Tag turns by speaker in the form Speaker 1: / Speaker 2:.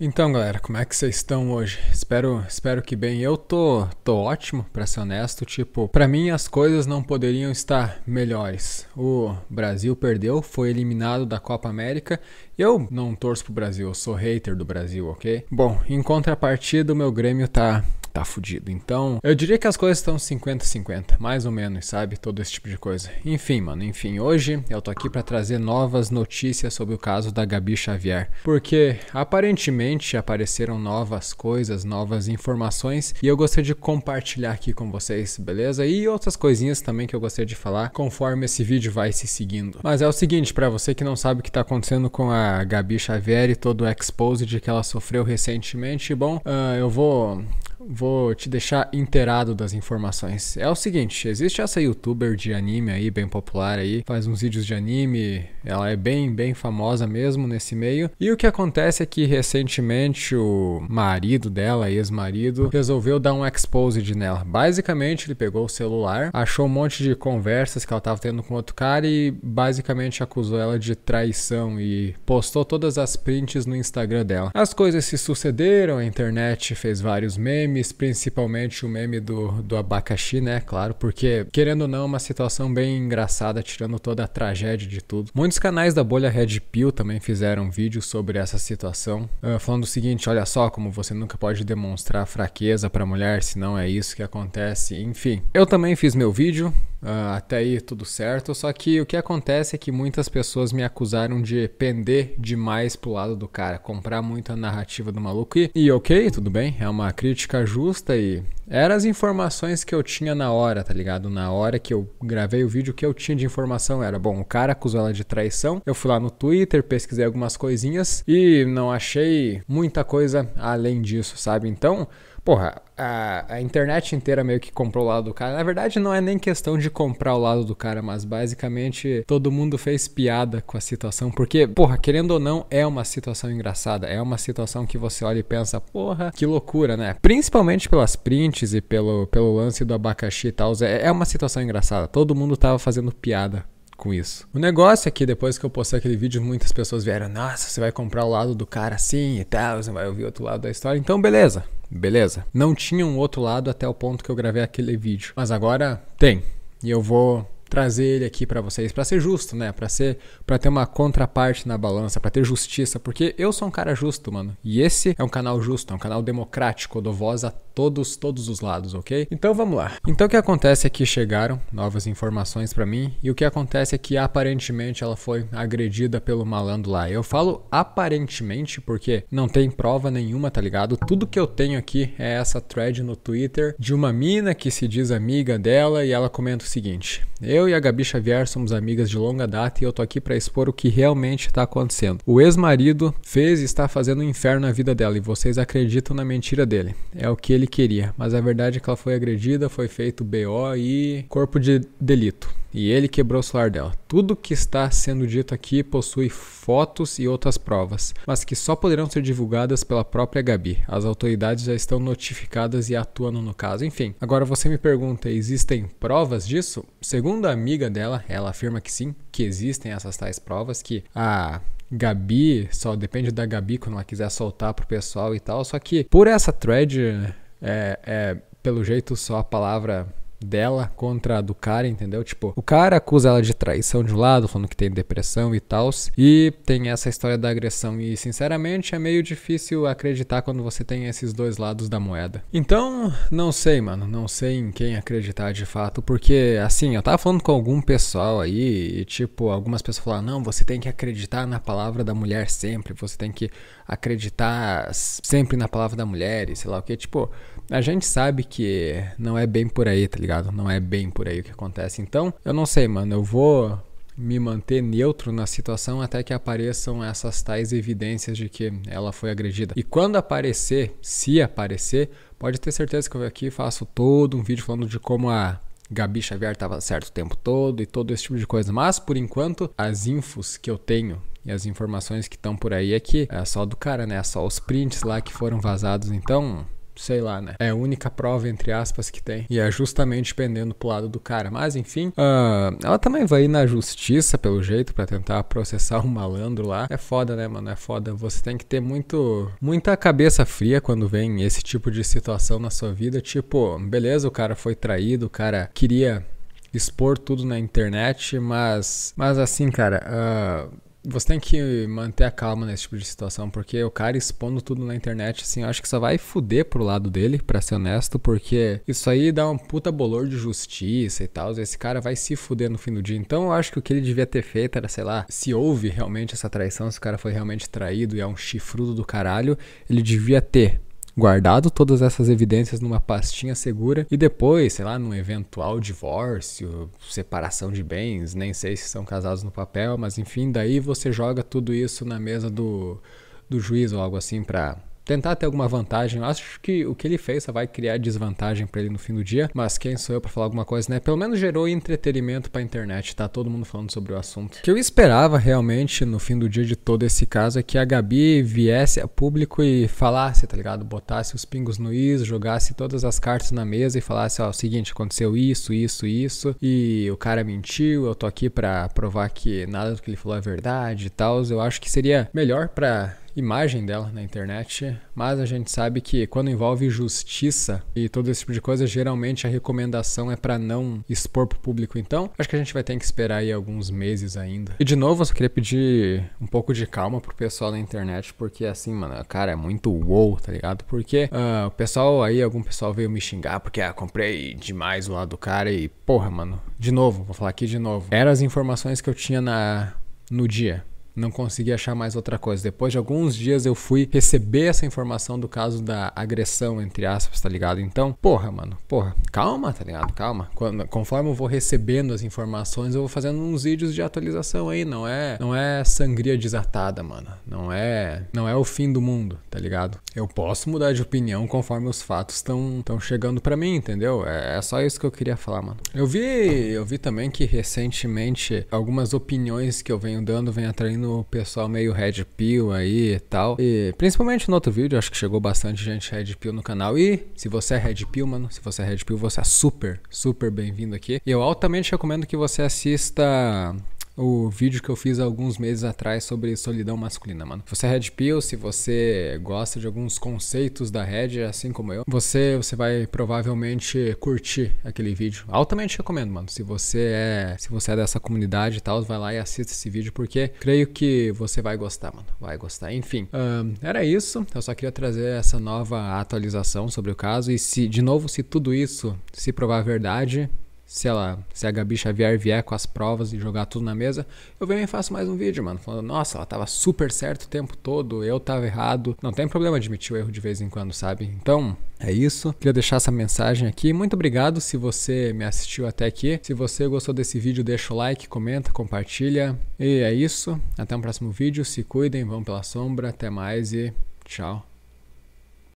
Speaker 1: Então, galera, como é que vocês estão hoje? Espero, espero que bem. Eu tô, tô ótimo, para ser honesto. Tipo, para mim as coisas não poderiam estar melhores. O Brasil perdeu, foi eliminado da Copa América. Eu não torço pro Brasil, eu sou hater do Brasil, ok? Bom, em contrapartida, o meu Grêmio tá tá fudido. Então, eu diria que as coisas estão 50-50, mais ou menos, sabe? Todo esse tipo de coisa. Enfim, mano, enfim, hoje eu tô aqui para trazer novas notícias sobre o caso da Gabi Xavier, porque aparentemente apareceram novas coisas, novas informações e eu gostaria de compartilhar aqui com vocês, beleza? E outras coisinhas também que eu gostaria de falar conforme esse vídeo vai se seguindo. Mas é o seguinte, para você que não sabe o que tá acontecendo com a Gabi Xavier e todo o exposed que ela sofreu recentemente, bom, uh, eu vou vou te deixar inteirado das informações. É o seguinte, existe essa youtuber de anime aí, bem popular aí, faz uns vídeos de anime, ela é bem, bem famosa mesmo nesse meio. E o que acontece é que recentemente o marido dela, ex-marido, resolveu dar um exposed nela. Basicamente, ele pegou o celular, achou um monte de conversas que ela tava tendo com outro cara e basicamente acusou ela de traição e postou todas as prints no Instagram dela. As coisas se sucederam, a internet fez vários memes, memes, principalmente o meme do, do abacaxi, né? Claro, porque querendo ou não, é uma situação bem engraçada, tirando toda a tragédia de tudo. Muitos canais da bolha Red Pill também fizeram vídeos sobre essa situação, ah, falando o seguinte: olha só, como você nunca pode demonstrar fraqueza para mulher, senão é isso que acontece. Enfim, eu também fiz meu vídeo. Uh, até aí tudo certo, só que o que acontece é que muitas pessoas me acusaram de pender demais pro lado do cara, comprar muito a narrativa do maluco. E, e ok, tudo bem, é uma crítica justa e eram as informações que eu tinha na hora, tá ligado? Na hora que eu gravei o vídeo, o que eu tinha de informação era: bom, o cara acusou ela de traição. Eu fui lá no Twitter, pesquisei algumas coisinhas e não achei muita coisa além disso, sabe? Então. Porra, a, a, internet inteira meio que comprou o lado do cara. Na verdade, não é nem questão de comprar o lado do cara, mas basicamente todo mundo fez piada com a situação, porque, porra, querendo ou não, é uma situação engraçada. É uma situação que você olha e pensa, porra, que loucura, né? Principalmente pelas prints e pelo, pelo lance do abacaxi e tal. É, é uma situação engraçada. Todo mundo tava fazendo piada com isso. O negócio é que depois que eu postei aquele vídeo, muitas pessoas vieram, nossa, você vai comprar o lado do cara assim e tal, você vai ouvir outro lado da história. Então, beleza beleza? Não tinha um outro lado até o ponto que eu gravei aquele vídeo, mas agora tem. E eu vou trazer ele aqui para vocês para ser justo, né? Para ser para ter uma contraparte na balança, para ter justiça, porque eu sou um cara justo, mano. E esse é um canal justo, é um canal democrático, eu dou voz a todos, todos os lados, ok? Então vamos lá. Então o que acontece é que chegaram novas informações para mim e o que acontece é que aparentemente ela foi agredida pelo malandro lá. Eu falo aparentemente porque não tem prova nenhuma, tá ligado? Tudo que eu tenho aqui é essa thread no Twitter de uma mina que se diz amiga dela e ela comenta o seguinte: Eu e a Gabi Xavier somos amigas de longa data e eu tô aqui para expor o que realmente tá acontecendo. O ex-marido fez e está fazendo um inferno na vida dela e vocês acreditam na mentira dele. É o que ele queria, mas a verdade é que ela foi agredida, foi feito BO e corpo de delito. E ele quebrou o celular dela. Tudo que está sendo dito aqui possui fotos e outras provas, mas que só poderão ser divulgadas pela própria Gabi. As autoridades já estão notificadas e atuando no caso. Enfim, agora você me pergunta: existem provas disso? Segundo a amiga dela, ela afirma que sim, que existem essas tais provas, que a Gabi, só depende da Gabi quando ela quiser soltar pro pessoal e tal. Só que por essa thread é, é, pelo jeito, só a palavra dela contra a do cara, entendeu? Tipo, o cara acusa ela de traição de um lado, falando que tem depressão e tal, e tem essa história da agressão. E sinceramente é meio difícil acreditar quando você tem esses dois lados da moeda. Então, não sei, mano, não sei em quem acreditar de fato, porque assim, eu tava falando com algum pessoal aí, e tipo, algumas pessoas falaram: não, você tem que acreditar na palavra da mulher sempre, você tem que acreditar sempre na palavra da mulher, e sei lá o que. Tipo, a gente sabe que não é bem por aí, tá ligado? ligado? Não é bem por aí o que acontece. Então, eu não sei, mano, eu vou me manter neutro na situação até que apareçam essas tais evidências de que ela foi agredida. E quando aparecer, se aparecer, pode ter certeza que eu aqui faço todo um vídeo falando de como a Gabi Xavier estava certo o tempo todo e todo esse tipo de coisa. Mas por enquanto, as infos que eu tenho e as informações que estão por aí é que é só do cara, né? É só os prints lá que foram vazados. Então, sei lá, né? É a única prova, entre aspas, que tem. E é justamente pendendo pro lado do cara. Mas, enfim, uh, ela também vai ir na justiça, pelo jeito, para tentar processar o um malandro lá. É foda, né, mano? É foda. Você tem que ter muito, muita cabeça fria quando vem esse tipo de situação na sua vida. Tipo, beleza, o cara foi traído, o cara queria expor tudo na internet, mas, mas assim, cara, uh, você tem que manter a calma nesse tipo de situação, porque o cara expondo tudo na internet, assim, eu acho que só vai fuder pro lado dele, pra ser honesto, porque isso aí dá um puta bolor de justiça e tal. Esse cara vai se fuder no fim do dia. Então eu acho que o que ele devia ter feito era, sei lá, se houve realmente essa traição, se o cara foi realmente traído e é um chifrudo do caralho, ele devia ter guardado todas essas evidências numa pastinha segura e depois, sei lá, num eventual divórcio, separação de bens, nem sei se são casados no papel, mas enfim, daí você joga tudo isso na mesa do, do juiz ou algo assim para tentar ter alguma vantagem. Eu acho que o que ele fez só vai criar desvantagem para ele no fim do dia, mas quem sou eu para falar alguma coisa, né? Pelo menos gerou entretenimento para internet, tá todo mundo falando sobre o assunto. O que eu esperava realmente no fim do dia de todo esse caso é que a Gabi viesse a público e falasse, tá ligado? Botasse os pingos no is, jogasse todas as cartas na mesa e falasse, ó, o seguinte, aconteceu isso, isso, isso, e o cara mentiu, eu tô aqui para provar que nada do que ele falou é verdade e tal. Eu acho que seria melhor para imagem dela na internet, mas a gente sabe que quando envolve justiça e todo esse tipo de coisa, geralmente a recomendação é para não expor pro público. Então, acho que a gente vai ter que esperar aí alguns meses ainda. E de novo, eu só queria pedir um pouco de calma pro pessoal na internet, porque assim, mano, cara, é muito wow, tá ligado? Porque uh, o pessoal aí, algum pessoal veio me xingar porque, ah, comprei demais o lado do cara e, porra, mano, de novo, vou falar aqui de novo. Eram as informações que eu tinha na no dia não consegui achar mais outra coisa. Depois de alguns dias eu fui receber essa informação do caso da agressão, entre aspas, tá ligado? Então, porra, mano, porra, calma, tá ligado? Calma. Quando, conforme eu vou recebendo as informações, eu vou fazendo uns vídeos de atualização aí. Não é, não é sangria desatada, mano. Não é, não é o fim do mundo, tá ligado? Eu posso mudar de opinião conforme os fatos estão chegando para mim, entendeu? É, é só isso que eu queria falar, mano. Eu vi, eu vi também que recentemente algumas opiniões que eu venho dando vem atraindo no pessoal meio red pill aí e tal. E principalmente no outro vídeo, acho que chegou bastante gente red pill no canal. E se você é red pill, mano, se você é red pill, você é super, super bem-vindo aqui. E eu altamente recomendo que você assista o vídeo que eu fiz alguns meses atrás sobre solidão masculina, mano. Se Você é Red Pill, se você gosta de alguns conceitos da Red, assim como eu, você, você vai provavelmente curtir aquele vídeo. Altamente recomendo, mano. Se você é, se você é dessa comunidade e tal, vai lá e assista esse vídeo, porque creio que você vai gostar, mano. Vai gostar. Enfim, um, era isso. Eu só queria trazer essa nova atualização sobre o caso. E se, de novo, se tudo isso se provar verdade, sei lá, se a Gabi Xavier vier com as provas e jogar tudo na mesa, eu venho e faço mais um vídeo, mano, falando, nossa, ela tava super certo o tempo todo, eu tava errado. Não tem problema admitir o erro de vez em quando, sabe? Então, é isso. Queria deixar essa mensagem aqui. Muito obrigado se você me assistiu até aqui. Se você gostou desse vídeo, deixa o like, comenta, compartilha. E é isso. Até um próximo vídeo. Se cuidem, vão pela sombra. Até mais e tchau.